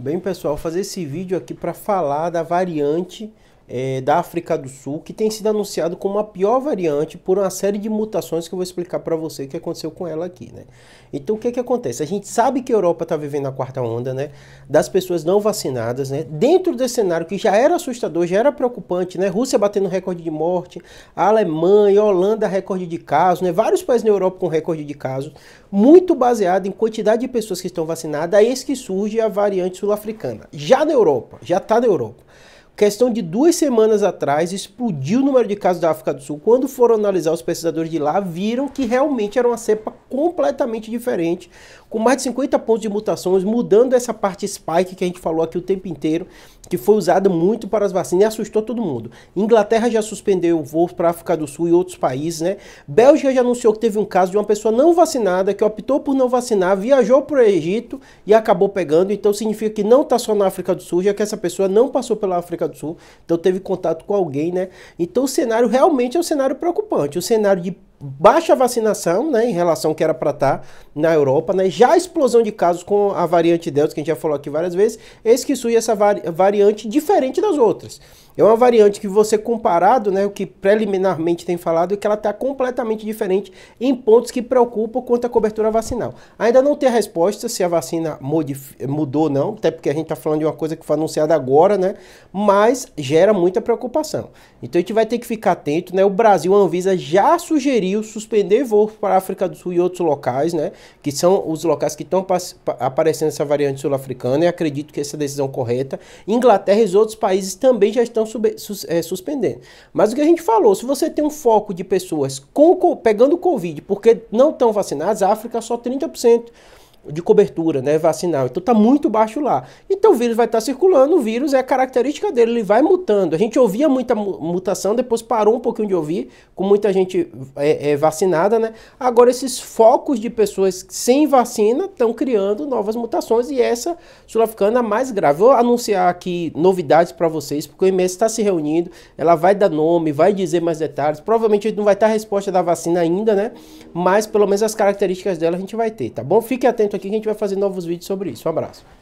Bem, pessoal, fazer esse vídeo aqui para falar da variante é, da África do Sul, que tem sido anunciado como a pior variante por uma série de mutações que eu vou explicar para você o que aconteceu com ela aqui, né? Então o que, é que acontece? A gente sabe que a Europa está vivendo a quarta onda, né? Das pessoas não vacinadas, né? Dentro desse cenário que já era assustador, já era preocupante, né? Rússia batendo recorde de morte, a Alemanha, a Holanda recorde de casos, né? Vários países na Europa com recorde de casos, muito baseado em quantidade de pessoas que estão vacinadas, é que surge a variante sul-africana. Já na Europa, já está na Europa. Questão de duas semanas atrás, explodiu o número de casos da África do Sul. Quando foram analisar, os pesquisadores de lá viram que realmente era uma cepa completamente diferente, com mais de 50 pontos de mutações, mudando essa parte spike que a gente falou aqui o tempo inteiro, que foi usada muito para as vacinas e assustou todo mundo. Inglaterra já suspendeu voos para a África do Sul e outros países, né? Bélgica já anunciou que teve um caso de uma pessoa não vacinada, que optou por não vacinar, viajou para o Egito e acabou pegando. Então significa que não está só na África do Sul, já que essa pessoa não passou pela África do do Sul, então teve contato com alguém, né? Então o cenário realmente é um cenário preocupante, o cenário de baixa vacinação, né, em relação ao que era para estar tá na Europa, né, já a explosão de casos com a variante Delta, que a gente já falou aqui várias vezes, eis que surge essa variante diferente das outras. É uma variante que você comparado, né, o que preliminarmente tem falado, é que ela está completamente diferente em pontos que preocupam quanto à cobertura vacinal. Ainda não tem a resposta se a vacina mudou ou não, até porque a gente está falando de uma coisa que foi anunciada agora, né, mas gera muita preocupação. Então a gente vai ter que ficar atento, né, o Brasil, a Anvisa já sugeriu sugeriu suspender voos para a África do Sul e outros locais, né? Que são os locais que estão aparecendo essa variante sul-africana, e acredito que essa decisão correta. Inglaterra e outros países também já estão sus é, suspendendo. Mas o que a gente falou, se você tem um foco de pessoas com, com, pegando Covid porque não estão vacinadas, a África só 30% de cobertura, né, vacinal. Então tá muito baixo lá. Então o vírus vai estar tá circulando, o vírus é a característica dele, ele vai mutando. A gente ouvia muita mutação, depois parou um pouquinho de ouvir, com muita gente é, é, vacinada, né? Agora esses focos de pessoas sem vacina estão criando novas mutações e essa sul-africana é mais grave. Vou anunciar aqui novidades para vocês, porque o IMS está se reunindo, ela vai dar nome, vai dizer mais detalhes. Provavelmente a gente não vai ter a resposta da vacina ainda, né? Mas pelo menos as características dela a gente vai ter, tá bom? Fique atento aqui que a gente vai fazer novos vídeos sobre isso. Um abraço.